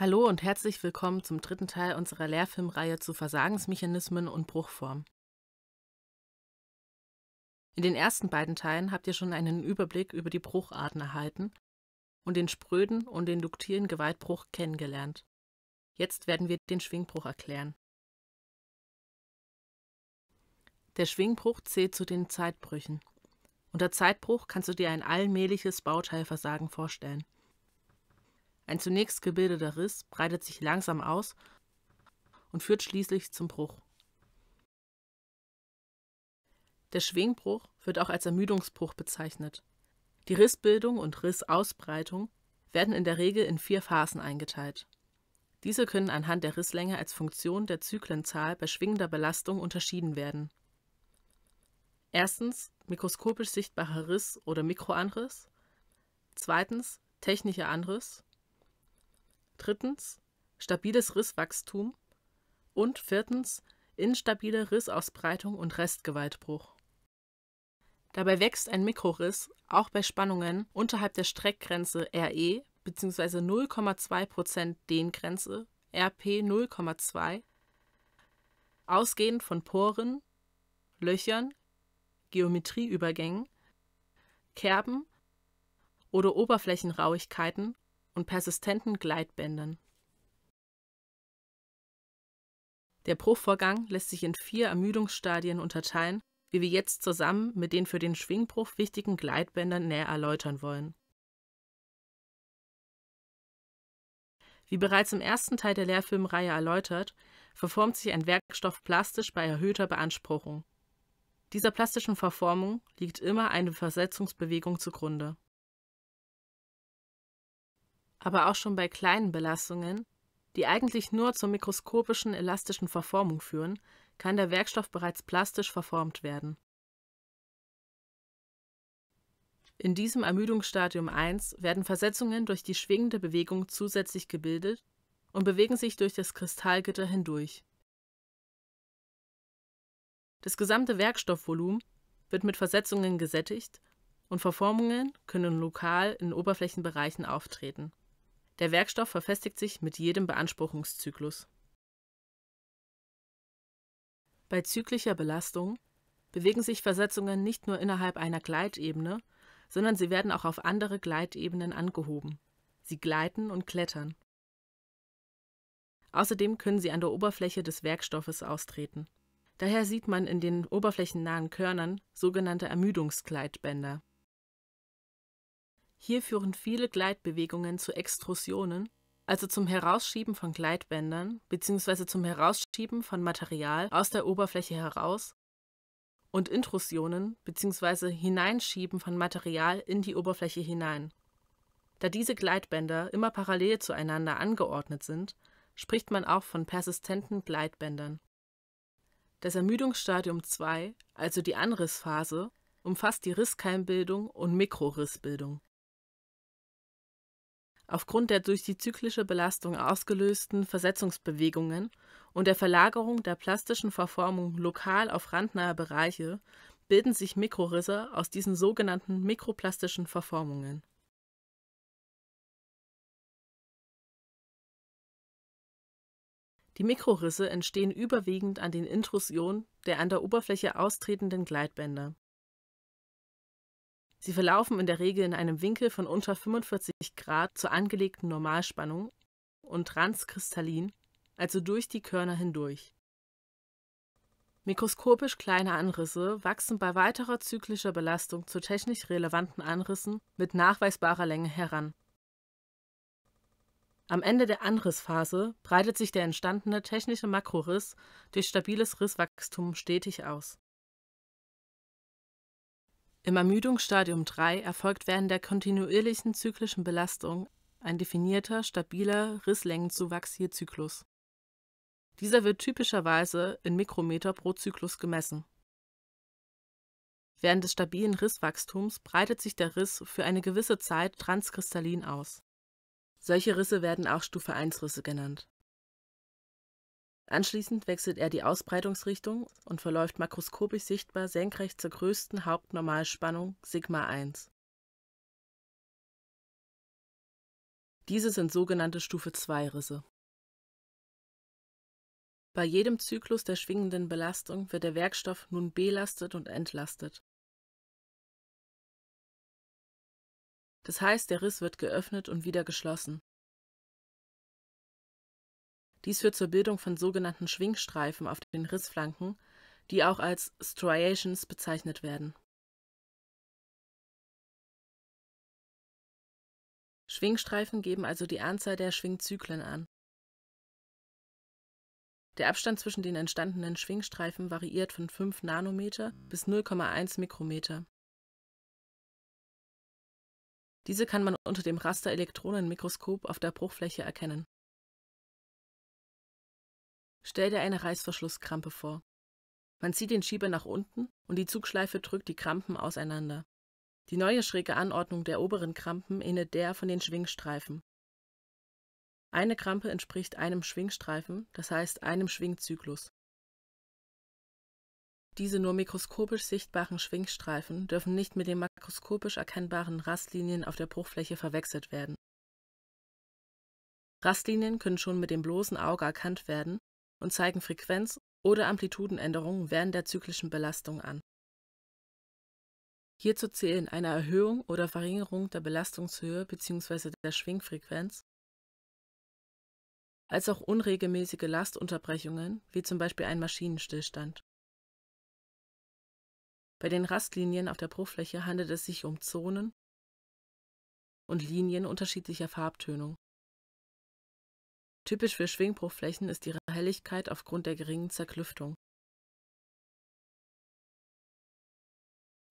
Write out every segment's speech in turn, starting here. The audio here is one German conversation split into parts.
Hallo und herzlich willkommen zum dritten Teil unserer Lehrfilmreihe zu Versagensmechanismen und Bruchform. In den ersten beiden Teilen habt ihr schon einen Überblick über die Brucharten erhalten und den spröden und den duktilen Gewaltbruch kennengelernt. Jetzt werden wir den Schwingbruch erklären. Der Schwingbruch zählt zu den Zeitbrüchen. Unter Zeitbruch kannst du dir ein allmähliches Bauteilversagen vorstellen – ein zunächst gebildeter Riss breitet sich langsam aus und führt schließlich zum Bruch. Der Schwingbruch wird auch als Ermüdungsbruch bezeichnet. Die Rissbildung und Rissausbreitung werden in der Regel in vier Phasen eingeteilt. Diese können anhand der Risslänge als Funktion der Zyklenzahl bei schwingender Belastung unterschieden werden. Erstens mikroskopisch sichtbarer Riss oder Mikroanriss. Zweitens technischer Anriss drittens stabiles Risswachstum und viertens instabile Rissausbreitung und Restgewaltbruch. Dabei wächst ein Mikroriss auch bei Spannungen unterhalb der Streckgrenze RE bzw. 0,2% Dehngrenze RP 0,2 ausgehend von Poren, Löchern, Geometrieübergängen, Kerben oder Oberflächenrauigkeiten und persistenten Gleitbändern. Der Bruchvorgang lässt sich in vier Ermüdungsstadien unterteilen, wie wir jetzt zusammen mit den für den Schwingbruch wichtigen Gleitbändern näher erläutern wollen. Wie bereits im ersten Teil der Lehrfilmreihe erläutert, verformt sich ein Werkstoff plastisch bei erhöhter Beanspruchung. Dieser plastischen Verformung liegt immer eine Versetzungsbewegung zugrunde aber auch schon bei kleinen Belastungen, die eigentlich nur zur mikroskopischen elastischen Verformung führen, kann der Werkstoff bereits plastisch verformt werden. In diesem Ermüdungsstadium 1 werden Versetzungen durch die schwingende Bewegung zusätzlich gebildet und bewegen sich durch das Kristallgitter hindurch. Das gesamte Werkstoffvolumen wird mit Versetzungen gesättigt und Verformungen können lokal in Oberflächenbereichen auftreten der Werkstoff verfestigt sich mit jedem Beanspruchungszyklus. Bei zyklischer Belastung bewegen sich Versetzungen nicht nur innerhalb einer Gleitebene, sondern sie werden auch auf andere Gleitebenen angehoben. Sie gleiten und klettern. Außerdem können sie an der Oberfläche des Werkstoffes austreten. Daher sieht man in den oberflächennahen Körnern sogenannte Ermüdungsgleitbänder. Hier führen viele Gleitbewegungen zu Extrusionen, also zum Herausschieben von Gleitbändern bzw. zum Herausschieben von Material aus der Oberfläche heraus und Intrusionen bzw. Hineinschieben von Material in die Oberfläche hinein. Da diese Gleitbänder immer parallel zueinander angeordnet sind, spricht man auch von persistenten Gleitbändern. Das Ermüdungsstadium 2, also die Anrissphase, umfasst die Risskeimbildung und Mikrorissbildung aufgrund der durch die zyklische Belastung ausgelösten Versetzungsbewegungen und der Verlagerung der plastischen Verformung lokal auf randnahe Bereiche bilden sich Mikrorisse aus diesen sogenannten mikroplastischen Verformungen. Die Mikrorisse entstehen überwiegend an den Intrusionen der an der Oberfläche austretenden Gleitbänder Sie verlaufen in der Regel in einem Winkel von unter 45 Grad zur angelegten Normalspannung und transkristallin, also durch die Körner hindurch. Mikroskopisch kleine Anrisse wachsen bei weiterer zyklischer Belastung zu technisch relevanten Anrissen mit nachweisbarer Länge heran. Am Ende der Anrissphase breitet sich der entstandene technische Makroriss durch stabiles Risswachstum stetig aus im Ermüdungsstadium 3 erfolgt während der kontinuierlichen zyklischen Belastung ein definierter, stabiler Risslängenzuwachs je Zyklus. Dieser wird typischerweise in Mikrometer pro Zyklus gemessen. Während des stabilen Risswachstums breitet sich der Riss für eine gewisse Zeit transkristallin aus. Solche Risse werden auch Stufe 1-Risse genannt. Anschließend wechselt er die Ausbreitungsrichtung und verläuft makroskopisch sichtbar senkrecht zur größten Hauptnormalspannung Sigma 1 Diese sind sogenannte Stufe-2-Risse. Bei jedem Zyklus der schwingenden Belastung wird der Werkstoff nun belastet und entlastet. Das heißt, der Riss wird geöffnet und wieder geschlossen. Dies führt zur Bildung von sogenannten Schwingstreifen auf den Rissflanken, die auch als Striations bezeichnet werden. Schwingstreifen geben also die Anzahl der Schwingzyklen an. Der Abstand zwischen den entstandenen Schwingstreifen variiert von 5 Nanometer bis 0,1 Mikrometer. Diese kann man unter dem Rasterelektronenmikroskop auf der Bruchfläche erkennen Stell dir eine Reißverschlusskrampe vor. Man zieht den Schieber nach unten und die Zugschleife drückt die Krampen auseinander. Die neue schräge Anordnung der oberen Krampen ähnelt der von den Schwingstreifen. Eine Krampe entspricht einem Schwingstreifen, das heißt einem Schwingzyklus. Diese nur mikroskopisch sichtbaren Schwingstreifen dürfen nicht mit den makroskopisch erkennbaren Rastlinien auf der Bruchfläche verwechselt werden. Rastlinien können schon mit dem bloßen Auge erkannt werden, und zeigen Frequenz- oder Amplitudenänderungen während der zyklischen Belastung an. Hierzu zählen eine Erhöhung oder Verringerung der Belastungshöhe bzw. der Schwingfrequenz, als auch unregelmäßige Lastunterbrechungen, wie zum Beispiel ein Maschinenstillstand. Bei den Rastlinien auf der Bruchfläche handelt es sich um Zonen und Linien unterschiedlicher Farbtönung. Typisch für Schwingbruchflächen ist ihre Helligkeit aufgrund der geringen Zerklüftung.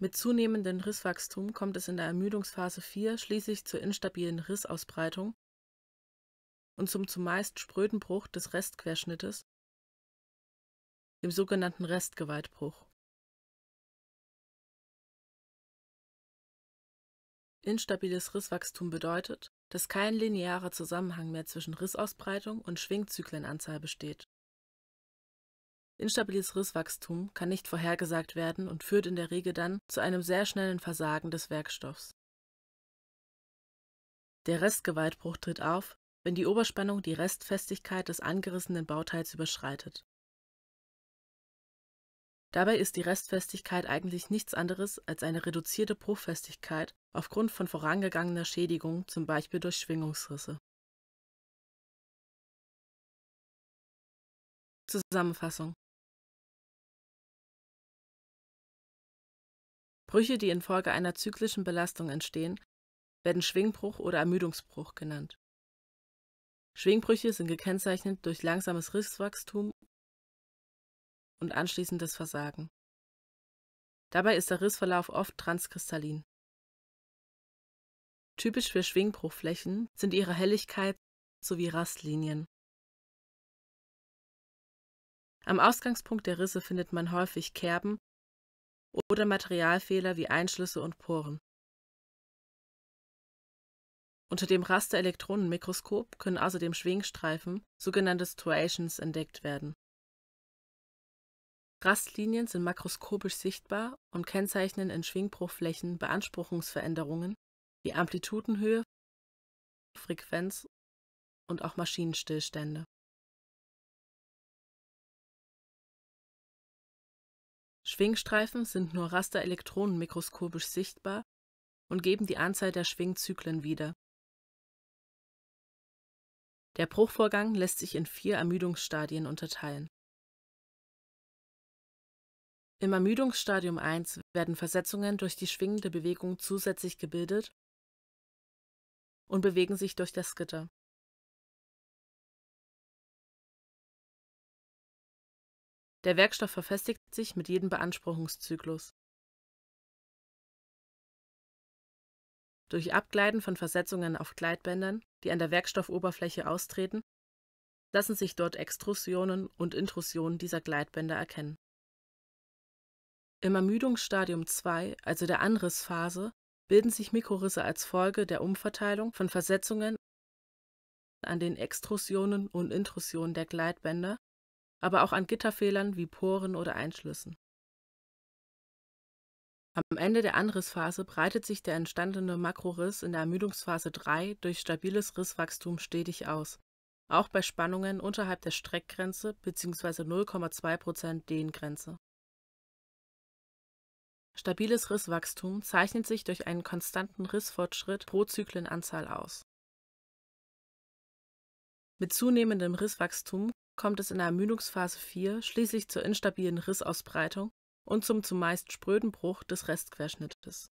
Mit zunehmendem Risswachstum kommt es in der Ermüdungsphase 4 schließlich zur instabilen Rissausbreitung und zum zumeist spröden Bruch des Restquerschnittes, dem sogenannten Restgewaltbruch. Instabiles Risswachstum bedeutet, dass kein linearer Zusammenhang mehr zwischen Rissausbreitung und Schwingzyklenanzahl besteht. Instabiles Risswachstum kann nicht vorhergesagt werden und führt in der Regel dann zu einem sehr schnellen Versagen des Werkstoffs. Der Restgewaltbruch tritt auf, wenn die Oberspannung die Restfestigkeit des angerissenen Bauteils überschreitet Dabei ist die Restfestigkeit eigentlich nichts anderes als eine reduzierte Bruchfestigkeit aufgrund von vorangegangener Schädigung, zum Beispiel durch Schwingungsrisse. Zusammenfassung Brüche, die infolge einer zyklischen Belastung entstehen, werden Schwingbruch oder Ermüdungsbruch genannt. Schwingbrüche sind gekennzeichnet durch langsames Risswachstum und anschließendes Versagen. Dabei ist der Rissverlauf oft transkristallin. Typisch für Schwingbruchflächen sind ihre Helligkeit sowie Rastlinien. Am Ausgangspunkt der Risse findet man häufig Kerben oder Materialfehler wie Einschlüsse und Poren. Unter dem Rasterelektronenmikroskop können außerdem Schwingstreifen, sogenannte Striations, entdeckt werden Rastlinien sind makroskopisch sichtbar und kennzeichnen in Schwingbruchflächen Beanspruchungsveränderungen wie Amplitudenhöhe, Frequenz und auch Maschinenstillstände. Schwingstreifen sind nur Rasterelektronen mikroskopisch sichtbar und geben die Anzahl der Schwingzyklen wieder. Der Bruchvorgang lässt sich in vier Ermüdungsstadien unterteilen. Im Ermüdungsstadium 1 werden Versetzungen durch die schwingende Bewegung zusätzlich gebildet und bewegen sich durch das Gitter. Der Werkstoff verfestigt sich mit jedem Beanspruchungszyklus. Durch Abgleiten von Versetzungen auf Gleitbändern, die an der Werkstoffoberfläche austreten, lassen sich dort Extrusionen und Intrusionen dieser Gleitbänder erkennen im Ermüdungsstadium 2, also der Anrissphase, bilden sich Mikrorisse als Folge der Umverteilung von Versetzungen an den Extrusionen und Intrusionen der Gleitbänder, aber auch an Gitterfehlern wie Poren oder Einschlüssen. Am Ende der Anrissphase breitet sich der entstandene Makroriss in der Ermüdungsphase 3 durch stabiles Risswachstum stetig aus, auch bei Spannungen unterhalb der Streckgrenze bzw. 0,2% Dehngrenze. Stabiles Risswachstum zeichnet sich durch einen konstanten Rissfortschritt pro Zyklenanzahl aus. Mit zunehmendem Risswachstum kommt es in der Ermüdungsphase 4 schließlich zur instabilen Rissausbreitung und zum zumeist spröden Bruch des Restquerschnittes